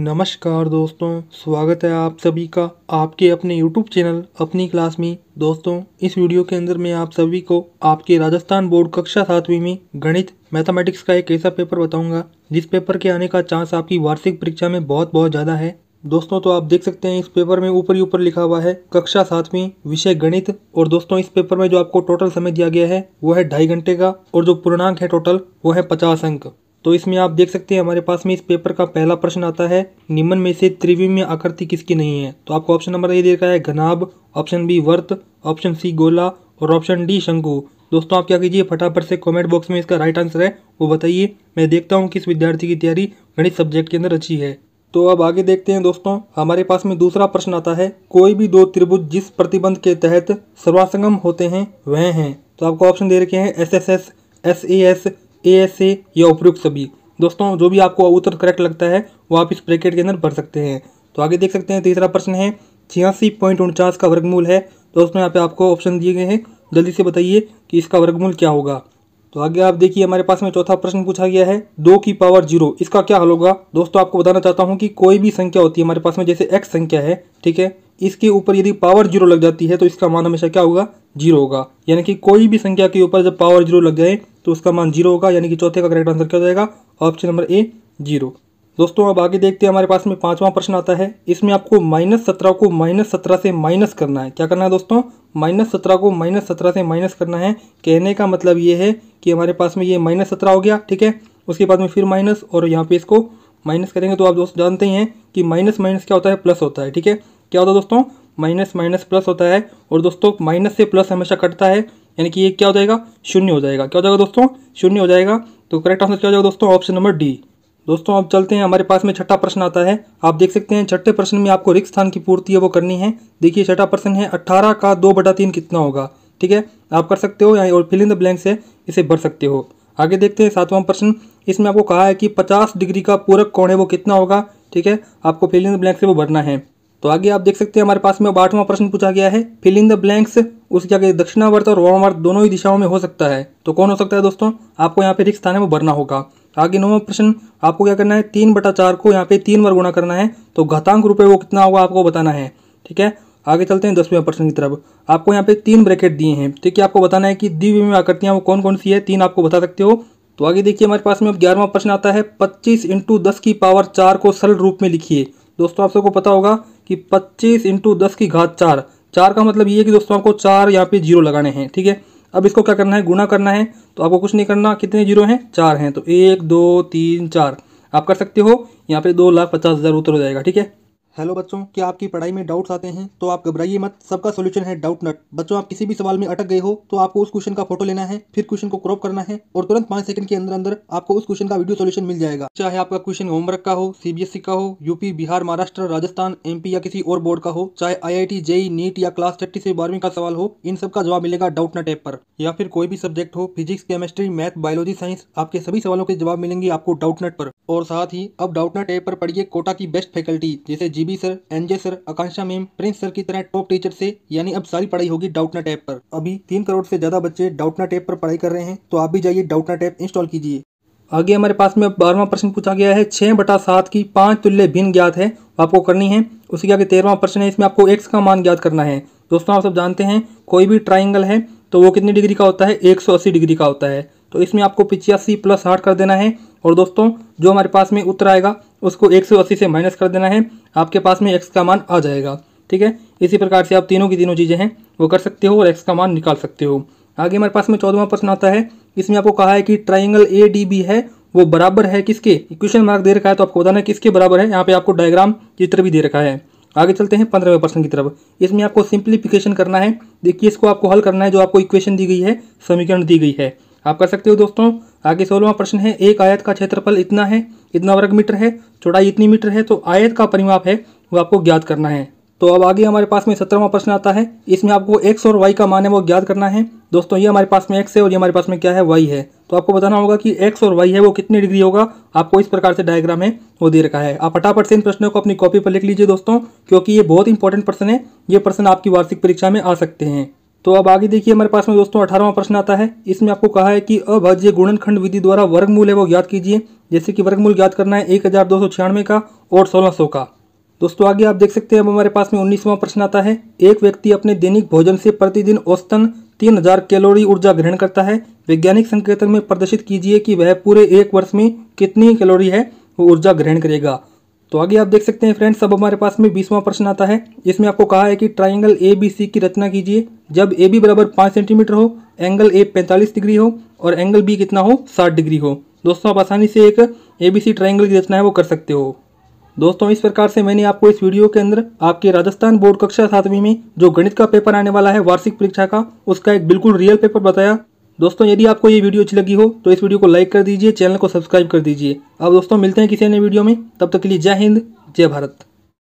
नमस्कार दोस्तों स्वागत है आप सभी का आपके अपने YouTube चैनल अपनी क्लास में दोस्तों इस वीडियो के अंदर मैं आप सभी को आपके राजस्थान बोर्ड कक्षा सातवीं में गणित मैथमेटिक्स का एक ऐसा पेपर बताऊंगा जिस पेपर के आने का चांस आपकी वार्षिक परीक्षा में बहुत बहुत ज़्यादा है दोस्तों तो आप देख सकते हैं इस पेपर में ऊपर ही ऊपर लिखा हुआ है कक्षा सातवीं विषय गणित और दोस्तों इस पेपर में जो आपको टोटल समय दिया गया है वो है ढाई घंटे का और जो पूर्णांक है टोटल वो है पचास अंक तो इसमें आप देख सकते हैं हमारे पास में इस पेपर का पहला प्रश्न आता है निम्न में से में आकृति किसकी नहीं है तो आपको ऑप्शन नंबर ए दे रखा है घनाब ऑप्शन बी वर्त ऑप्शन सी गोला और ऑप्शन डी शंकु दोस्तों आप क्या कीजिए फटाफट से कमेंट बॉक्स में इसका राइट आंसर है वो बताइए मैं देखता हूँ किस विद्यार्थी की तैयारी गणित सब्जेक्ट के अंदर अच्छी है तो अब आगे देखते हैं दोस्तों हमारे पास में दूसरा प्रश्न आता है कोई भी दो त्रिभुज जिस प्रतिबंध के तहत सर्वासंगम होते हैं वह हैं तो आपको ऑप्शन दे रखे हैं S S S S A S A S A या उपयुक्त सभी दोस्तों जो भी आपको उत्तर करेक्ट लगता है वो आप इस ब्रैकेट के अंदर भर सकते हैं तो आगे देख सकते हैं तीसरा प्रश्न है छियासी पॉइंट उनचास का वर्गमूल है दोस्तों यहाँ पे आपको ऑप्शन दिए गए हैं जल्दी से बताइए कि इसका वर्गमूल क्या होगा तो आगे आप देखिए हमारे पास में चौथा प्रश्न पूछा गया है दो की पावर जीरो इसका क्या हल होगा दोस्तों आपको बताना चाहता हूँ कि कोई भी संख्या होती है हमारे पास में जैसे एक्स संख्या है ठीक है इसके ऊपर यदि पावर जीरो लग जाती है तो इसका मान हमेशा क्या होगा जीरो होगा यानी कि कोई भी संख्या के ऊपर जब पावर जीरो लग जाए तो उसका मान जीरो होगा यानी कि चौथे का करेक्ट आंसर क्या हो जाएगा ऑप्शन नंबर ए जीरो दोस्तों अब आगे देखते हैं हमारे पास में पांचवा प्रश्न आता है इसमें आपको माइनस सत्रह को माइनस सत्रह से माइनस करना है क्या करना है दोस्तों माइनस सत्रह को माइनस सत्रह से माइनस करना है कहने का मतलब ये है कि हमारे पास में ये माइनस सत्रह हो गया ठीक है उसके बाद में फिर माइनस और यहाँ पे इसको माइनस करेंगे तो आप दोस्त जानते ही हैं कि माइनस माइनस क्या होता है प्लस होता है ठीक है क्या होता है दोस्तों माइनस माइनस प्लस होता है और दोस्तों माइनस से प्लस हमेशा कटता है यानी कि ये क्या हो जाएगा शून्य हो जाएगा क्या हो जाएगा दोस्तों शून्य हो जाएगा तो करेक्ट आंसर क्या हो जाएगा दोस्तों ऑप्शन नंबर डी दोस्तों अब चलते हैं हमारे पास में छठा प्रश्न आता है आप देख सकते हैं छठे प्रश्न में आपको रिक्त स्थान की पूर्ति है वो करनी है देखिए छठा प्रश्न है अट्ठारह का दो बटा तीन कितना होगा ठीक है आप कर सकते हो या और फिलिंग द ब्लैंक से इसे भर सकते हो आगे देखते हैं सातवां प्रश्न इसमें आपको कहा है कि पचास डिग्री का पूरक कोण है वो कितना होगा ठीक है आपको फिलिंग द ब्लैंक से वो भरना है तो आगे आप देख सकते हैं हमारे पास में अब आठवां प्रश्न पूछा गया है फिल इन द ब्लैंक्स उसके आगे दक्षिणावर्त और वामावर्त दोनों ही दिशाओं में हो सकता है तो कौन हो सकता है दोस्तों आपको यहाँ पे रिक्त स्थान में भरना होगा आगे नौवा प्रश्न आपको क्या करना है तीन बटा चार को यहाँ पे तीन बार गुणा करना है तो घतांक रुपये वो कितना होगा आपको बताना है ठीक है आगे चलते हैं दसवें प्रश्न की तरफ आपको यहाँ पे तीन ब्रैकेट दिए हैं ठीक है आपको बताना है कि दिव्य में आकृतियाँ वो कौन कौन सी है तीन आपको बता सकते हो तो आगे देखिए हमारे पास में अब ग्यारहवां प्रश्न आता है पच्चीस इंटू दस की पावर चार को सरल रूप में लिखिए दोस्तों आप सबको पता होगा कि पच्चीस इंटू दस की घात चार चार का मतलब ये है कि दोस्तों आपको चार यहाँ पे जीरो लगाने हैं ठीक है अब इसको क्या करना है गुना करना है तो आपको कुछ नहीं करना कितने जीरो हैं चार हैं तो एक दो तीन चार आप कर सकते हो यहाँ पे दो लाख पचास हज़ार उत्तर हो जाएगा ठीक है हेलो बच्चों क्या आपकी पढ़ाई में डाउट्स आते हैं तो आप घबराइए मत सबका सोल्यूशन है डाउट नट बच्चों आप किसी भी सवाल में अटक गए हो तो आपको उस क्वेश्चन का फोटो लेना है फिर क्वेश्चन को क्रॉप करना है और तुरंत पांच सेकंड के अंदर अंदर आपको उस क्वेश्चन का वीडियो सोल्यूशन मिल जाएगा चाहे आपका क्वेश्चन होमवर्क का हो सीबीएसई e का हो यूपी बिहार महाराष्ट्र राजस्थान एमपी या किसी और बोर्ड का हो चाहे आई जेई नीट या क्लास थर्टी से बारहवीं का सवाल हो इन सब का जवाब मिलेगा डाउट नट ऐप पर या फिर कोई भी सब्जेक्ट हो physics chemistry math biology science आपके सभी सवालों के जवाब मिलेंगे आपको डाउट नट पर और साथ ही अब डाउट नट ऐप पर पढ़िए कोटा की बेस्ट फैकल्टी जैसे G BB sir NJ sir Akanksha ma'am Prince sir की तरह टॉप टीचर से यानी अब सारी पढ़ाई होगी डाउटना टैप पर अभी तीन करोड़ से ज्यादा बच्चे डाउटना टैप पर पढ़ाई कर रहे हैं तो आप भी जाइए डाउटना टैप इंस्टॉल कीजिए आगे हमारे पास में बारहवा प्रश्न पूछा गया है छह बटा सात की पांच तुल्य भिन्न ज्ञात है तो आपको करनी है उसके आगे तेरहवां प्रश्न है इसमें आपको एक्स का मान ज्ञात करना है दोस्तों आप सब जानते हैं कोई भी ट्राइंगल है तो वो कितनी डिग्री का होता है एक डिग्री का होता है तो इसमें आपको पिचासी प्लस साठ कर देना है और दोस्तों जो हमारे पास में उत्तर आएगा उसको 180 से माइनस कर देना है आपके पास में एक्स का मान आ जाएगा ठीक है इसी प्रकार से आप तीनों की तीनों चीज़ें हैं वो कर सकते हो और एक्स का मान निकाल सकते हो आगे हमारे पास में चौदवा प्रश्न आता है इसमें आपको कहा है कि ट्राइंगल ए डी बी है वो बराबर है किसके इक्वेशन मार्क दे रखा है तो आपको बताना किसके बराबर है यहाँ पे आपको डायग्राम चित्र भी दे रखा है आगे चलते हैं पंद्रहवें प्रश्न की तरफ इसमें आपको सिंप्लीफिकेशन करना है देखिए इसको आपको हल करना है जो आपको इक्वेशन दी गई है समीकरण दी गई है आप कर सकते हो दोस्तों आगे सोलहवा प्रश्न है एक आयत का क्षेत्रफल इतना है इतना वर्ग मीटर है चौड़ाई इतनी मीटर है तो आयत का परिमाप है वो आपको ज्ञात करना है तो अब आगे हमारे पास में सत्रहवा प्रश्न आता है इसमें आपको एक्स और वाई का मान है वो ज्ञात करना है दोस्तों ये हमारे पास में एक्स है और ये हमारे पास में क्या है वाई है तो आपको बताना होगा कि एक्स और वाई है वो कितनी डिग्री होगा आपको इस प्रकार से डायग्राम है वो दे रखा है आप फटाफट से इन प्रश्नों को अपनी कॉपी पर लिख लीजिए दोस्तों क्योंकि ये बहुत इंपॉर्टेंट प्रश्न है ये प्रश्न आपकी वार्षिक परीक्षा में आ सकते हैं तो अब आगे देखिए हमारे पास में दोस्तों अठारहवा प्रश्न आता है इसमें आपको कहा है कि अभाज्य गुणनखंड विधि द्वारा वर्गमूल है वो ज्ञात कीजिए जैसे कि वर्गमूल ज्ञात करना है एक हजार दो सौ छियानवे का और सोलह सौ का दोस्तों आगे आप देख सकते हैं अब हमारे पास में उन्नीसवा प्रश्न आता है एक व्यक्ति अपने दैनिक भोजन से प्रतिदिन औसतन तीन हजार कैलोरी ऊर्जा ग्रहण करता है वैज्ञानिक संकेतन में प्रदर्शित कीजिए कि वह पूरे एक वर्ष में कितनी कैलोरी है वो ऊर्जा ग्रहण करेगा तो आगे आप देख सकते हैं फ्रेंड्स अब हमारे पास में बीसवां प्रश्न आता है इसमें आपको कहा है कि ट्राइंगल ए बी सी की रचना कीजिए जब ए बी बराबर पाँच सेंटीमीटर हो एंगल ए पैंतालीस डिग्री हो और एंगल बी कितना हो साठ डिग्री हो दोस्तों आप आसानी से एक ए बी सी ट्राइंगल की रचना है वो कर सकते हो दोस्तों इस प्रकार से मैंने आपको इस वीडियो के अंदर आपके राजस्थान बोर्ड कक्षा सातवीं में जो गणित का पेपर आने वाला है वार्षिक परीक्षा का उसका एक बिल्कुल रियल पेपर बताया दोस्तों यदि आपको ये वीडियो अच्छी लगी हो तो इस वीडियो को लाइक कर दीजिए चैनल को सब्सक्राइब कर दीजिए अब दोस्तों मिलते हैं किसी अन्य वीडियो में तब तक के लिए जय हिंद जय भारत